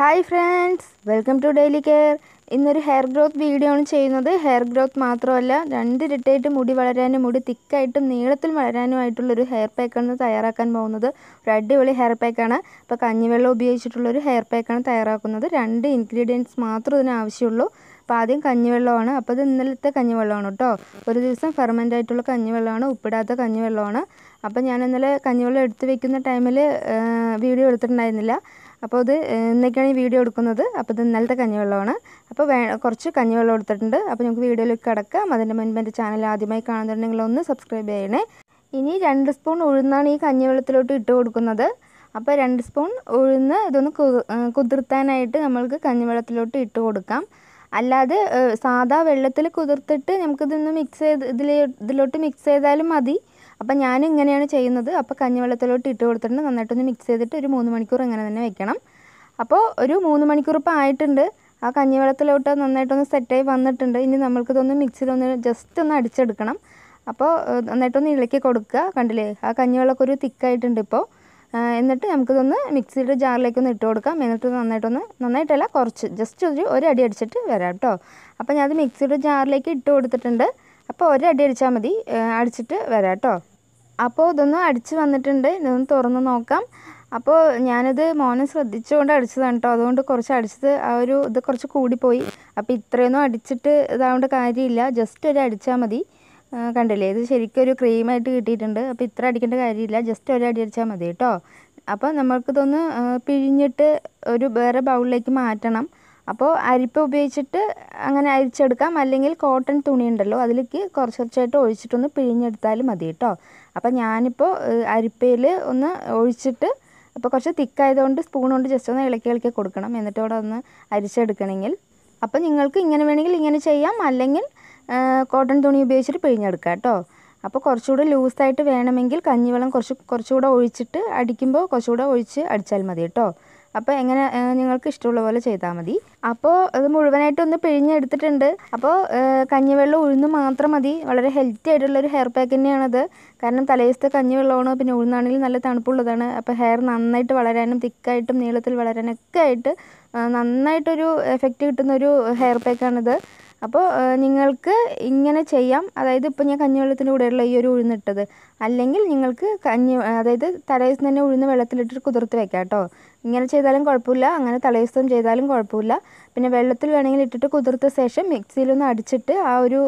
hi friends welcome to daily care ഇന്നൊരു hair growth video ആണ് ചെയ്യുന്നത് ഹെയർ ഗ്രോത്ത് മാത്രമല്ല രണ്ടിരട്ടായിട്ട് മുടി വളരാനും മുടി തിക്കായിട്ടും നീളത്തിൽ വളരാനുമായിട്ടുള്ളൊരു ഹെയർ പാക്കാണ് തയ്യാറാക്കാൻ പോകുന്നത് ഒരു അടിപൊളി ഹെയർ പാക്കാണ് ഇപ്പോൾ കഞ്ഞിവെള്ളം ഉപയോഗിച്ചിട്ടുള്ളൊരു ഹെയർ പാക്കാണ് തയ്യാറാക്കുന്നത് രണ്ട് ഇൻഗ്രീഡിയൻസ് മാത്രം ഇതിന് ആവശ്യമുള്ളൂ അപ്പോൾ ആദ്യം കഞ്ഞിവെള്ളമാണ് അപ്പോൾ ഇത് ഇന്നലത്തെ കഞ്ഞിവെള്ളമാണ് കേട്ടോ ഒരു ദിവസം ഫെർമെൻ്റ് ആയിട്ടുള്ള കഞ്ഞിവെള്ളമാണ് ഉപ്പിടാത്ത കഞ്ഞിവെള്ളമാണ് അപ്പോൾ ഞാൻ ഇന്നലെ കഞ്ഞിവെള്ളം എടുത്ത് വെക്കുന്ന ടൈമിൽ വീഡിയോ എടുത്തിട്ടുണ്ടായിരുന്നില്ല അപ്പോൾ ഇത് ഇന്നൊക്കെയാണ് ഈ വീഡിയോ എടുക്കുന്നത് അപ്പോൾ ഇത് ഇന്നലത്തെ കഞ്ഞിവെള്ളമാണ് അപ്പോൾ വേ കുറച്ച് കഞ്ഞിവെള്ളം എടുത്തിട്ടുണ്ട് അപ്പോൾ നമുക്ക് വീഡിയോയിലേക്ക് കിടക്കാം അതിൻ്റെ മുൻപ് എൻ്റെ ചാനൽ ആദ്യമായി കാണുന്നുണ്ടെങ്കിൽ ഒന്ന് സബ്സ്ക്രൈബ് ചെയ്യണേ ഇനി രണ്ട് സ്പൂൺ ഉഴുന്നാണ് ഈ കഞ്ഞിവെള്ളത്തിലോട്ട് ഇട്ട് കൊടുക്കുന്നത് അപ്പോൾ രണ്ട് സ്പൂൺ ഉഴുന്ന് ഇതൊന്ന് കുതിർത്താനായിട്ട് നമ്മൾക്ക് കഞ്ഞിവെള്ളത്തിലോട്ട് ഇട്ട് കൊടുക്കാം അല്ലാതെ സാധാ വെള്ളത്തിൽ കുതിർത്തിട്ട് നമുക്കിതൊന്ന് മിക്സ് ചെയ്ത് ഇതിലോട്ട് മിക്സ് ചെയ്താലും മതി അപ്പം ഞാൻ ഇങ്ങനെയാണ് ചെയ്യുന്നത് അപ്പോൾ കഞ്ഞിവെള്ളത്തിലോട്ട് ഇട്ട് കൊടുത്തിട്ട് നന്നായിട്ടൊന്ന് മിക്സ് ചെയ്തിട്ട് ഒരു മൂന്ന് മണിക്കൂർ ഇങ്ങനെ തന്നെ വെക്കണം അപ്പോൾ ഒരു മൂന്ന് മണിക്കൂർ ഇപ്പോൾ ആയിട്ടുണ്ട് ആ കഞ്ഞിവെള്ളത്തിലോട്ട് നന്നായിട്ടൊന്ന് സെറ്റായി വന്നിട്ടുണ്ട് ഇനി നമ്മൾക്കിതൊന്ന് മിക്സിയിലൊന്ന് ജസ്റ്റ് ഒന്ന് അടിച്ചെടുക്കണം അപ്പോൾ നന്നായിട്ടൊന്ന് ഇളക്കി കൊടുക്കുക കണ്ടില്ലേ ആ കഞ്ഞിവെള്ളമൊക്കെ ഒരു തിക്കായിട്ടുണ്ട് ഇപ്പോൾ എന്നിട്ട് നമുക്കിതൊന്ന് മിക്സിയുടെ ജാറിലേക്കൊന്ന് ഇട്ട് കൊടുക്കാം എന്നിട്ട് നന്നായിട്ടൊന്ന് നന്നായിട്ടല്ല കുറച്ച് ജസ്റ്റ് ഒരു ഒരു അടി അടിച്ചിട്ട് വരാം കേട്ടോ അപ്പോൾ ഞാനത് മിക്സിയുടെ ജാറിലേക്ക് ഇട്ട് കൊടുത്തിട്ടുണ്ട് അപ്പോൾ ഒരടി അടിച്ചാൽ മതി അടിച്ചിട്ട് വരാം കേട്ടോ അപ്പോൾ ഇതൊന്ന് അടിച്ച് വന്നിട്ടുണ്ട് ഇതൊന്ന് തുറന്ന് നോക്കാം അപ്പോൾ ഞാനത് മോനെ ശ്രദ്ധിച്ചുകൊണ്ട് അടിച്ചതാണ് കേട്ടോ അതുകൊണ്ട് കുറച്ച് അടിച്ചത് ആ ഒരു ഇത് കുറച്ച് കൂടിപ്പോയി അപ്പോൾ ഇത്രയൊന്നും അടിച്ചിട്ട് ഇതാവേണ്ട കാര്യമില്ല ജസ്റ്റ് ഒരു അടിച്ചാൽ മതി കണ്ടില്ലേ ഇത് ശരിക്കും ഒരു ക്രീമായിട്ട് കിട്ടിയിട്ടുണ്ട് അപ്പോൾ ഇത്ര അടിക്കേണ്ട കാര്യമില്ല ജസ്റ്റ് ഒരു അടി അടിച്ചാൽ മതി കേട്ടോ അപ്പോൾ നമ്മൾക്കിതൊന്ന് പിഴിഞ്ഞിട്ട് ഒരു വേറെ ബൗളിലേക്ക് മാറ്റണം അപ്പോൾ അരിപ്പ ഉപയോഗിച്ചിട്ട് അങ്ങനെ അരിച്ചെടുക്കാം അല്ലെങ്കിൽ കോട്ടൺ തുണി ഉണ്ടല്ലോ അതിലേക്ക് കുറച്ച് കുറച്ചായിട്ട് ഒഴിച്ചിട്ടൊന്ന് പിഴിഞ്ഞെടുത്താൽ മതി കേട്ടോ അപ്പോൾ ഞാനിപ്പോൾ അരിപ്പയിൽ ഒന്ന് ഒഴിച്ചിട്ട് അപ്പോൾ കുറച്ച് തിക്കായതുകൊണ്ട് സ്പൂൺ കൊണ്ട് ജസ്റ്റ് ഒന്ന് ഇളക്കി ഇളക്കി കൊടുക്കണം എന്നിട്ട് ഇവിടെ ഒന്ന് അരിച്ചെടുക്കണമെങ്കിൽ അപ്പോൾ നിങ്ങൾക്ക് ഇങ്ങനെ വേണമെങ്കിൽ ഇങ്ങനെ ചെയ്യാം അല്ലെങ്കിൽ കോട്ടൺ തുണി ഉപയോഗിച്ചിട്ട് പിഴിഞ്ഞെടുക്കാം കേട്ടോ അപ്പോൾ കുറച്ചുകൂടെ ലൂസായിട്ട് വേണമെങ്കിൽ കഞ്ഞിവെള്ളം കുറച്ച് കുറച്ചുകൂടെ ഒഴിച്ചിട്ട് അടിക്കുമ്പോൾ കുറച്ചുകൂടെ ഒഴിച്ച് അടിച്ചാൽ മതി കേട്ടോ അപ്പോൾ എങ്ങനെ നിങ്ങൾക്ക് ഇഷ്ടമുള്ള പോലെ ചെയ്താൽ മതി അപ്പോൾ ഇത് മുഴുവനായിട്ടൊന്ന് പിഴിഞ്ഞെടുത്തിട്ടുണ്ട് അപ്പോൾ കഞ്ഞിവെള്ളം ഉഴുന്ന് മാത്രം മതി വളരെ ഹെൽത്തി ആയിട്ടുള്ളൊരു ഹെയർ പാക്ക് തന്നെയാണത് കാരണം തലേദിവസത്തെ കഞ്ഞിവെള്ളമാണ് പിന്നെ ഉഴുന്നാണെങ്കിൽ നല്ല തണുപ്പുള്ളതാണ് അപ്പോൾ ഹെയർ നന്നായിട്ട് വളരാനും തിക്കായിട്ടും നീളത്തിൽ വളരാനൊക്കെ ആയിട്ട് നന്നായിട്ടൊരു എഫക്റ്റ് കിട്ടുന്നൊരു ഹെയർ പാക്കാണിത് അപ്പോൾ നിങ്ങൾക്ക് ഇങ്ങനെ ചെയ്യാം അതായത് ഇപ്പോൾ ഞാൻ കഞ്ഞിവെള്ളത്തിൻ്റെ കൂടെയുള്ള ഈ ഒരു ഉഴുന്നിട്ടത് അല്ലെങ്കിൽ നിങ്ങൾക്ക് കഞ്ഞി അതായത് തലേദിവസം തന്നെ ഉഴുന്ന് വെള്ളത്തിലിട്ടിട്ട് കുതിർത്ത് വെക്കാം കേട്ടോ ഇങ്ങനെ ചെയ്താലും കുഴപ്പമില്ല അങ്ങനെ തലേദിവസം ചെയ്താലും കുഴപ്പമില്ല പിന്നെ വെള്ളത്തിൽ വേണമെങ്കിൽ ഇട്ടിട്ട് കുതിർത്ത ശേഷം മിക്സിയിലൊന്ന് അടിച്ചിട്ട് ആ ഒരു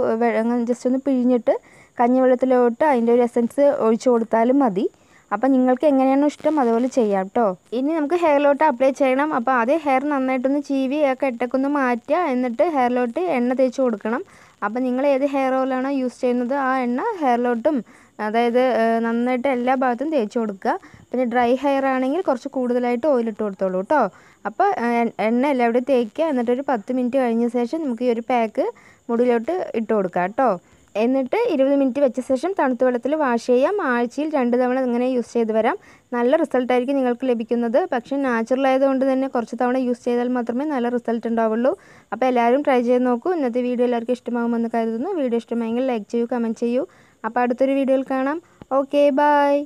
ജസ്റ്റ് ഒന്ന് പിഴിഞ്ഞിട്ട് കഞ്ഞിവെള്ളത്തിലോട്ട് അതിൻ്റെ ഒരു എസൻസ് ഒഴിച്ചു കൊടുത്താലും മതി അപ്പോൾ നിങ്ങൾക്ക് എങ്ങനെയാണോ ഇഷ്ടം അതുപോലെ ചെയ്യാം കേട്ടോ ഇനി നമുക്ക് ഹെയർലോട്ട് അപ്ലൈ ചെയ്യണം അപ്പോൾ ആദ്യം ഹെയർ നന്നായിട്ടൊന്ന് ചീവി ഒക്കെ കെട്ടൊക്കെ മാറ്റുക എന്നിട്ട് ഹെയർലോട്ട് എണ്ണ തേച്ച് കൊടുക്കണം അപ്പോൾ നിങ്ങൾ ഏത് ഹെയർ ഓയിലാണോ യൂസ് ചെയ്യുന്നത് ആ എണ്ണ ഹെയർലോട്ടും അതായത് നന്നായിട്ട് എല്ലാ ഭാഗത്തും തേച്ച് കൊടുക്കുക പിന്നെ ഡ്രൈ ഹെയർ ആണെങ്കിൽ കുറച്ച് കൂടുതലായിട്ട് ഓയിൽ ഇട്ട് കൊടുത്തോളൂ കേട്ടോ അപ്പോൾ എണ്ണ എല്ലാവരും തേക്കുക എന്നിട്ടൊരു പത്ത് മിനിറ്റ് കഴിഞ്ഞ ശേഷം നമുക്ക് ഈ ഒരു പാക്ക് മുടിയിലോട്ട് ഇട്ട് കൊടുക്കാം കേട്ടോ എന്നിട്ട് ഇരുപത് മിനിറ്റ് വെച്ച ശേഷം തണുത്ത വെള്ളത്തിൽ വാഷ് ചെയ്യാം ആഴ്ചയിൽ രണ്ട് തവണ ഇങ്ങനെ യൂസ് ചെയ്ത് വരാം നല്ല റിസൾട്ടായിരിക്കും നിങ്ങൾക്ക് ലഭിക്കുന്നത് പക്ഷേ നാച്ചുറൽ ആയതുകൊണ്ട് തന്നെ കുറച്ച് തവണ യൂസ് ചെയ്താൽ മാത്രമേ നല്ല റിസൾട്ട് ഉണ്ടാവുള്ളൂ അപ്പോൾ എല്ലാവരും ട്രൈ ചെയ്ത് നോക്കൂ ഇന്നത്തെ വീഡിയോ എല്ലാവർക്കും ഇഷ്ടമാകുമെന്ന് കരുതുന്നു വീഡിയോ ഇഷ്ടമായെങ്കിൽ ലൈക്ക് ചെയ്യൂ കമൻറ്റ് ചെയ്യൂ അപ്പോൾ അടുത്തൊരു വീഡിയോയിൽ കാണാം ഓക്കെ ബായ്